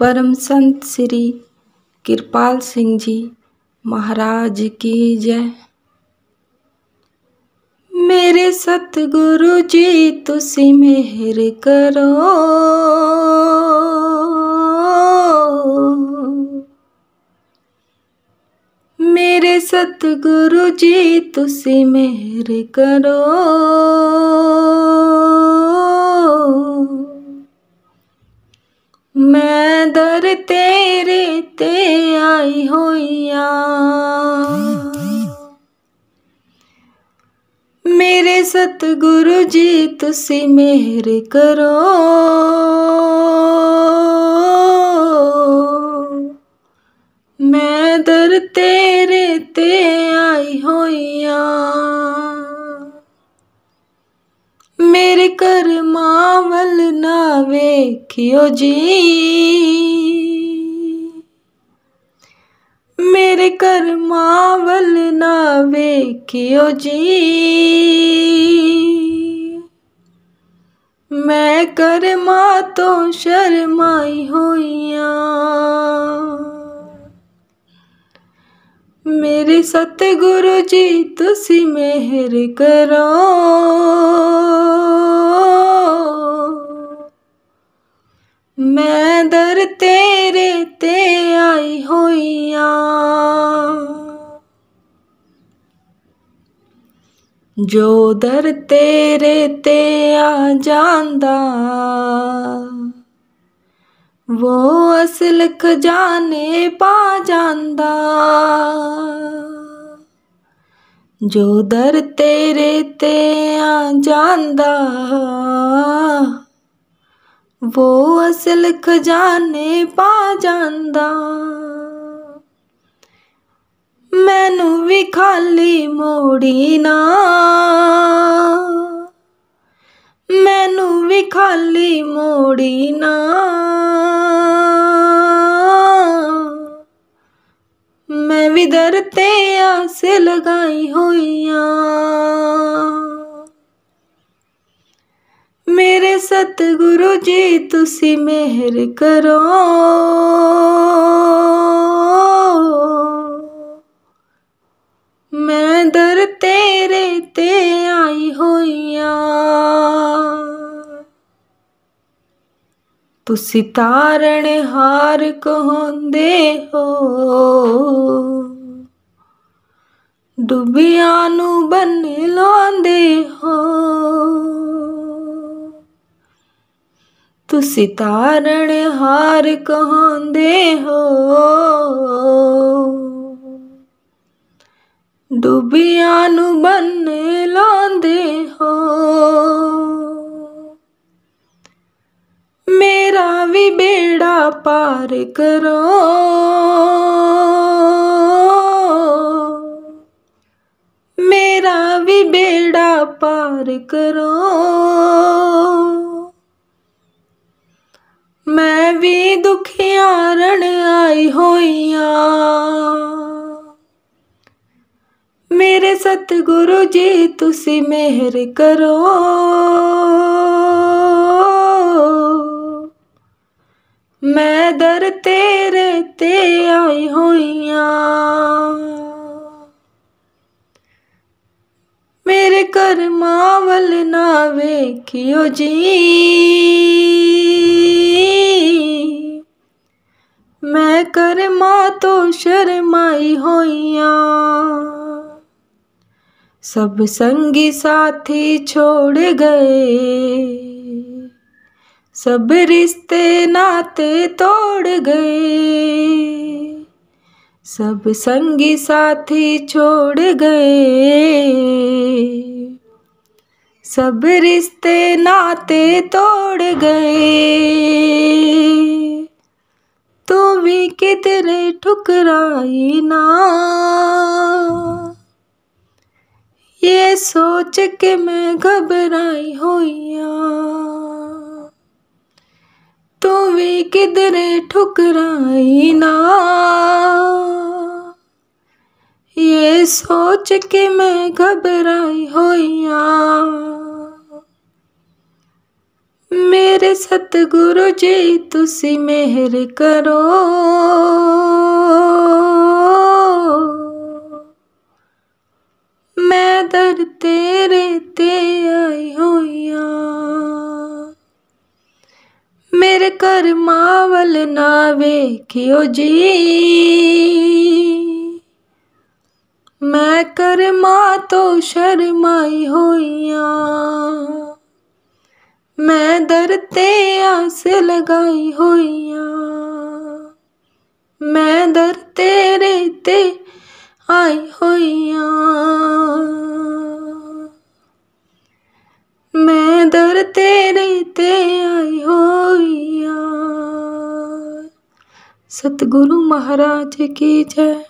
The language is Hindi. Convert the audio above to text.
परम संत श्री कृपाल सिंह जी महाराज की जय मेरे सतगुरु जी तुसी मेहर करो मेरे सतगुरु जी तुसी मेहर करो मैं दर तेरे ते आई होइया मेरे सतगुरु जी तुसी मेहर करो मैं दर तेरे ते आई होइया मेरे कर्माव आवे जी मेरे कर मावल ना खियो जी मैं कर माँ तो शर्माई होइया मेरे सतगुरु जी तुसी मेहर करो ਤੇਰੇ ਤੇ ਆਈ ਹੋਈਆਂ ਜੋ ਦਰ ਤੇਰੇ ਤੇ ਆ ਜਾਂਦਾ ਵੋ ਅਸਲ ਖਜ਼ਾਨੇ ਪਾ ਜਾਂਦਾ ਜੋ ਦਰ ਤੇਰੇ ਤੇ ਆ ਜਾਂਦਾ वो ਅਸਲ ਖਜ਼ਾਨੇ ਪਾ ਜਾਂਦਾ ਮੈਨੂੰ ਵੀ ਖਾਲੀ ਮੋੜੀ ਨਾ ਮੈਨੂੰ ਵੀ ਖਾਲੀ ਮੋੜੀ ਨਾ ਮੈਂ ਵੀ ਦਰ ਤੇ ਆਸ ਲਗਾਈ ਹੋਈ ਸਤਿਗੁਰੂ ਜੀ ਤੁਸੀਂ ਮਿਹਰ ਕਰੋ ਮੈਂ ਦਰ ਤੇਰੇ ਤੇ ਆਈ ਹੋਈਆਂ ਤੁਸੀਂ ਤਾਰਣ ਹਾਰ ਕਹੋਂਦੇ ਹੋ ਡੁੱਬਿਆਂ ਨੂੰ ਬੰਨ ਲਾਉਂਦੇ ਹੋ ਤੁਸੀਂ ਤਾਰਣ ਹਾਰ ਕਹਾਂਦੇ ਹੋ ਡੁੱਬਿਆਂ ਨੂੰ ਬੰਨੇ ਲਾਉਂਦੇ ਹੋ ਮੇਰਾ ਵੀ ਬੇੜਾ ਪਾਰ ਕਰੋ ਮੇਰਾ ਵੀ ਬੇੜਾ ਪਾਰ ਕਰੋ ਵੀ ਦੁਖਿਆਰਣ ਆਈ ਹੋਈਆਂ ਮੇਰੇ ਸਤਿਗੁਰੂ ਜੀ ਤੁਸੀਂ ਮਿਹਰ ਕਰੋ ਮੈਂ ਦਰ ਤੇਰੇ ਤੇ ਆਈ ਹੋਈਆਂ ਮੇਰੇ ਕਰਮਾਂ ਵੱਲ ਨਾ ਵੇਖਿਓ ਜੀ मैं कर माँ तो शर्माई होइया सब संगी साथी छोड़ गए सब रिश्ते नाते तोड़ गए सब संगी साथी छोड़ गए सब रिश्ते नाते तोड़ गए तो भी के तेरे ना ये सोच के मैं घबराई होया हाँ। तो वे किधरे ठुकराई ना ये सोच के मैं घबराई होया सतगुरु जी तुसी मेहर करो मैं दर तेरे ते आई हो मेरे घर मावल ना वेखियो जी मैं कर कर्मा तो शर्माई होइया मैं दर ते आस लगाई होइया मैं दर तेरे ते आई होइया मैं दर तेरे ते आई होइया सतगुरु महाराज की जय